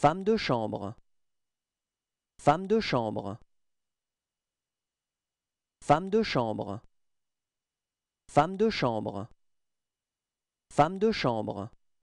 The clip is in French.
Femme de chambre. Femme de chambre. Femme de chambre. Femme de chambre. Femme de chambre.